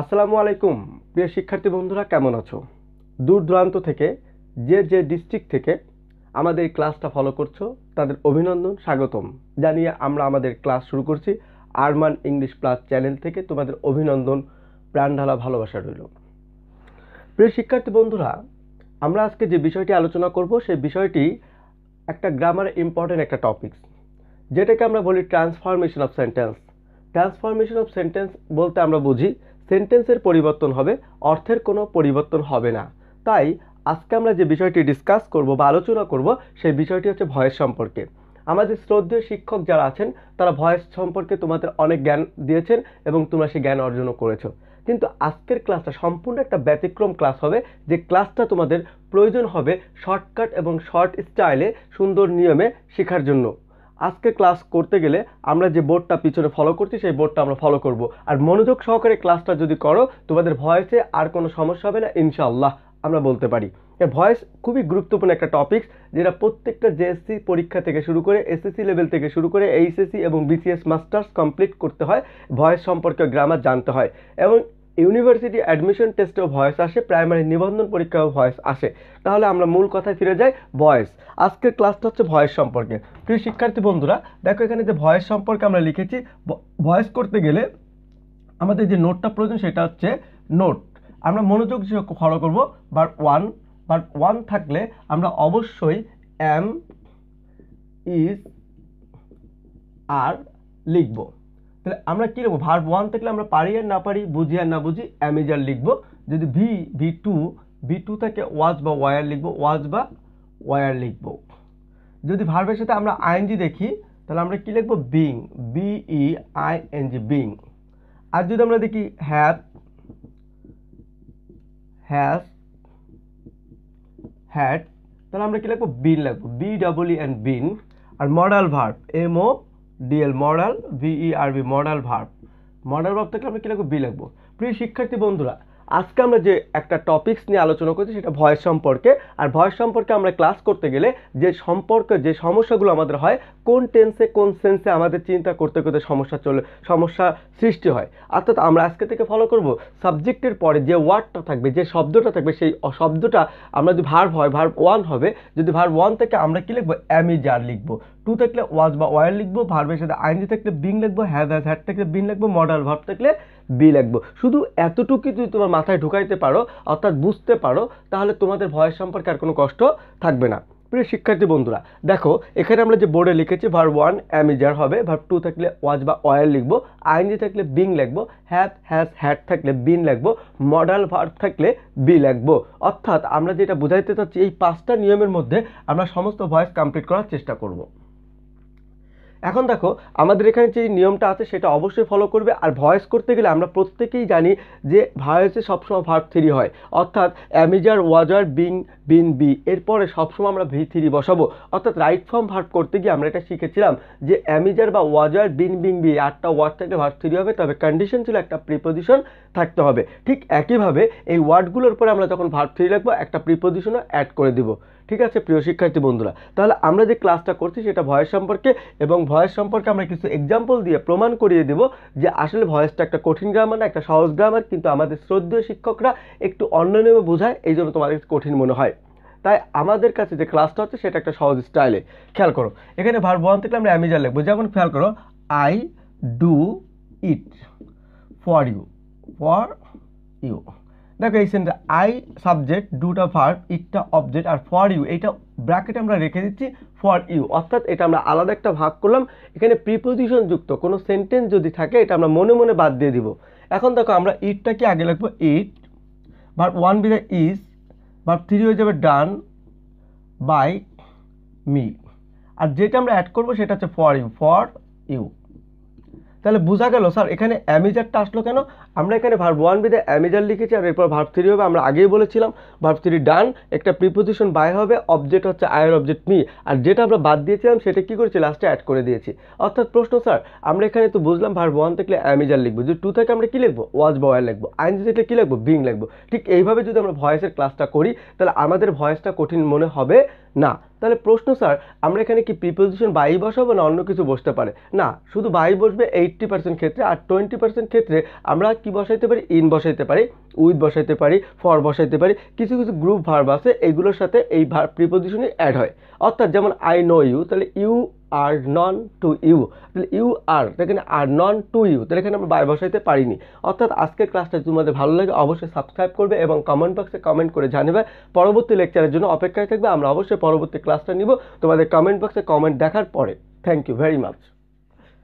আসসালামু আলাইকুম প্রিয় শিক্ষার্থী বন্ধুরা কেমন আছো দূর দূরান্ত থেকে যে যে ডিস্ট্রিক্ট থেকে আমাদের ক্লাসটা ফলো করছো তাদের অভিনন্দন স্বাগতম জানিয়ে আমরা আমাদের ক্লাস শুরু করছি আরমান ইংলিশ প্লাস চ্যানেল থেকে তোমাদের অভিনন্দন প্রাণঢালা ভালোবাসা রইল প্রিয় শিক্ষার্থী বন্ধুরা আমরা আজকে যে বিষয়টি আলোচনা করব সেই বিষয়টি একটা গ্রামার ইম্পর্টেন্ট একটা টপিকস যেটাকে আমরা বলি transformation of sentence transformation of sentence বলতে আমরা বুঝি সেন্টেন্সের পরিবর্তন হবে অর্থের কোনো পরিবর্তন হবে না তাই আজকে আমরা যে বিষয়টি ডিসকাস করব বা আলোচনা করব সেই বিষয়টি হচ্ছে ভয়েস সম্পর্কে আমাদের শ্রদ্ধেয় শিক্ষক যারা আছেন তারা ভয়েস সম্পর্কে তোমাদের অনেক জ্ঞান দিয়েছেন এবং তোমরা সেই জ্ঞান অর্জনও করেছো কিন্তু আজকের ক্লাসটা সম্পূর্ণ একটা ব্যতিক্রম ক্লাস হবে যে ক্লাসটা তোমাদের প্রয়োজন হবে শর্টকাট এবং শর্ট স্টাইলে সুন্দর নিয়মে শেখার জন্য আজকে ক্লাস করতে গেলে আমরা যে বোর্ডটা পিছনে ফলো করছি সেই বোর্ডটা আমরা ফলো করব আর মনোযোগ সহকারে ক্লাসটা যদি করো তোমাদের ভয়েসে আর কোনো সমস্যা হবে না ইনশাআল্লাহ আমরা বলতে পারি এর ভয়েস খুবই গুরুত্বপূর্ণ একটা টপিক যেটা প্রত্যেকটা জেএসসি পরীক্ষা থেকে শুরু করে এসএসসি লেভেল থেকে শুরু করে এইচএসসি এবং বিসিএস মাস্টার্স কমপ্লিট করতে হয় ভয়েস সম্পর্কে গ্রামার জানতে হয় এবং ইউনিভার্সিটি অ্যাডমিশন টেস্টেও ভয়েস আসে প্রাইমারি নিবন্ধন পরীক্ষাও ভয়েস আসে তাহলে আমরা মূল কথায় ফিরে যাই ভয়েস আজকের ক্লাসটা হচ্ছে ভয়েস সম্পর্কে প্রিয় শিক্ষার্থী বন্ধুরা দেখো এখানে যে ভয়েস সম্পর্কে আমরা লিখেছি ভয়েস করতে গেলে আমাদের যে নোটটা প্রয়োজন সেটা হচ্ছে নোট আমরা মনোযোগ যে ফলো করবো বার ওয়ান বার ওয়ান থাকলে আমরা অবশ্যই এম ইজ আর লিখবো তাহলে আমরা কী লিখবো ভার্ব ওয়ান থাকলে আমরা পারি আর না পারি বুঝি আর না বুঝি অ্যামেজার লিখবো যদি V V two V two থেকে ওয়াজ বা ওয়ার লিখবো ওয়াজ বা ওয়ার লিখবো যদি ভার্বের সাথে আমরা আইএনজি দেখি তাহলে আমরা কী লিখবো being B E I N G being আর যদি আমরা দেখি হ্যাভ হ্যাজ হ্যাট তাহলে আমরা কী লিখবো বিন লিখবো B double E and been আর modal verb M O D L modal V E B modal verb modal verb থেকে আমরা কী লাগবো বি লাগবো প্রিয় শিক্ষার্থী বন্ধুরা আজকে আমরা যে একটা টপিক্স নিয়ে আলোচনা করছি সেটা ভয়েস সম্পর্কে আর ভয়েস সম্পর্কে আমরা ক্লাস করতে গেলে যে সম্পর্কে যে সমস্যাগুলো আমাদের হয় কোন টেন্সে কোন সেন্সে আমাদের চিন্তা করতে করতে সমস্যা চলে সমস্যা সৃষ্টি হয় অর্থাৎ আমরা আজকে থেকে ফলো করব সাবজেক্টের পরে যে ওয়ার্ডটা থাকবে যে শব্দটা থাকবে সেই শব্দটা আমরা যদি ভার্ভ হয় ভার্ভ ওয়ান হবে যদি ভার্ভ ওয়ান থেকে আমরা কী লিখবো অ্যামিজার লিখবো টু থাকলে ওয়াজ বা ওয়ার লিখবো ভার্বের সাথে আইনজি থাকলে বিং লিখবো হ্যাজ হ্যাজ হ্যাড থাকলে বিন লিখবো মডাল ভার্ব থাকলে বি লিখবো শুধু এতটুকুই যদি তোমার মাথায় ঢুকাইতে পারো অর্থাৎ বুঝতে পারো তাহলে তোমাদের ভয়ের সম্পর্কে আর কোনো কষ্ট থাকবে না প্রিয় শিক্ষার্থী বন্ধুরা দেখো এখানে আমরা যে বোর্ডে লিখেছি ভার ওয়ান অ্যামিজার হবে ভার টু থাকলে ওয়াজ বা অয়েল লিখবো আইনজি থাকলে বিং লিখবো হ্যাভ হ্যাজ হ্যাড থাকলে বিন লিখবো মডাল ভার্ব থাকলে বি লিখবো অর্থাৎ আমরা যেটা বোঝাইতে চাচ্ছি এই পাঁচটা নিয়মের মধ্যে আমরা সমস্ত ভয়েস কমপ্লিট করার চেষ্টা করব এখন দেখো আমাদের এখানে যে নিয়মটা আছে সেটা অবশ্যই ফলো করবে আর ভয়েস করতে গেলে আমরা প্রত্যেকেই জানি যে ভয়েসে সবসময় ভার্ব থ্রি হয় অর্থাৎ অ্যামেজার ওয়াজার বিং বিন বি এরপরে সবসময় আমরা ভি থ্রি বসাবো অর্থাৎ রাইট ফর্ম ভার্ব করতে গিয়ে আমরা এটা শিখেছিলাম যে অ্যামেজার বা ওয়াজার বিন বিং বি আটটা ওয়ার্ড থেকে ভার্ব থ্রি হবে তবে কন্ডিশন ছিল একটা প্রিপোজিশন থাকতে হবে ঠিক একইভাবে এই ওয়ার্ডগুলোর পরে আমরা যখন ভার্ব থ্রি রাখবো একটা প্রিপোজিশনও অ্যাড করে দেবো ঠিক আছে প্রিয় শিক্ষার্থী বন্ধুরা তাহলে আমরা যে ক্লাসটা করছি সেটা ভয়েস সম্পর্কে এবং ভয়েস সম্পর্কে আমরা কিছু এক্সাম্পল দিয়ে প্রমাণ করিয়ে দেব যে আসলে ভয়েসটা একটা কঠিন গ্রামার না একটা সহজ গ্রামার কিন্তু আমাদের শ্রদ্ধীয় শিক্ষকরা একটু অন্য নেমে বোঝায় এই জন্য তোমাদের কঠিন মনে হয় তাই আমাদের কাছে যে ক্লাসটা হচ্ছে সেটা একটা সহজ স্টাইলে খেয়াল করো এখানে ভার বহন থেকে আমরা অ্যামিজার লিখবো যেমন খেয়াল করো I do it for you for you দেখো এই সেন্টার আই সাবজেক্ট দুটা ভার্ব ইটটা অবজেক্ট আর ফর ইউ এইটা ব্র্যাকেটে আমরা রেখে দিচ্ছি ফর ইউ অর্থাৎ এটা আমরা আলাদা একটা ভাগ করলাম এখানে প্রিপোজিশন যুক্ত কোনো সেন্টেন্স যদি থাকে এটা আমরা মনে মনে বাদ দিয়ে দিব এখন দেখো আমরা ইটটা কি আগে লাগবো it verb one be the is verb three হয়ে যাবে ডান বাই মি আর যেটা আমরা অ্যাড করবো সেটা হচ্ছে ফর ইউ ফর ইউ তাহলে বোঝা গেল স্যার এখানে অ্যামিজারটা আসলো কেন আমরা এখানে ভার্ব ওয়ান বিদে অ্যামিজার লিখেছি আর এরপর ভার্ব থ্রি হবে আমরা আগেই বলেছিলাম ভার্ব থ্রি ডান একটা প্রিপোজিশন বাই হবে অবজেক্ট হচ্ছে আয়ের অবজেক্ট মি আর যেটা আমরা বাদ দিয়েছিলাম সেটা কী করেছি লাস্টে অ্যাড করে দিয়েছি অর্থাৎ প্রশ্ন স্যার আমরা এখানে তো বুঝলাম ভার্ব ওয়ান থেকে অ্যামিজার লিখবো যদি টু থেকে আমরা কী লিখবো ওয়াজ বয়ার লিখবো আইন থাকলে কী লিখবো বিং লিখবো ঠিক এইভাবে যদি আমরা ভয়েসের ক্লাসটা করি তাহলে আমাদের ভয়েসটা কঠিন মনে হবে না তাহলে প্রশ্ন স্যার আমরা এখানে কি প্রিপোজিশন বাই বসাবো না অন্য কিছু বসতে পারে না শুধু বাই বসবে এইট্টি পার্সেন্ট ক্ষেত্রে আর টোয়েন্টি পার্সেন্ট ক্ষেত্রে আমরা কি বসাইতে পারি ইন বসাইতে পারি উইথ বসাইতে পারি ফর বসাইতে পারি কিছু কিছু গ্রুপ ভার্ব আছে এইগুলোর সাথে এই প্রিপোজিশনই অ্যাড হয় অর্থাৎ যেমন আই নো ইউ তাহলে you are non to you তাহলে ইউ আর এখানে আর নন টু ইউ তাহলে এখানে আমরা বাই বসাইতে পারিনি অর্থাৎ আজকের ক্লাসটা তোমাদের ভালো লাগে অবশ্যই সাবস্ক্রাইব করবে এবং কমেন্ট বক্সে কমেন্ট করে জানাবে পরবর্তী লেকচারের জন্য অপেক্ষায় থাকবে আমরা অবশ্যই পরবর্তী ক্লাসটা নিব তোমাদের কমেন্ট বক্সে কমেন্ট দেখার পরে থ্যাংক ইউ ভেরি মাচ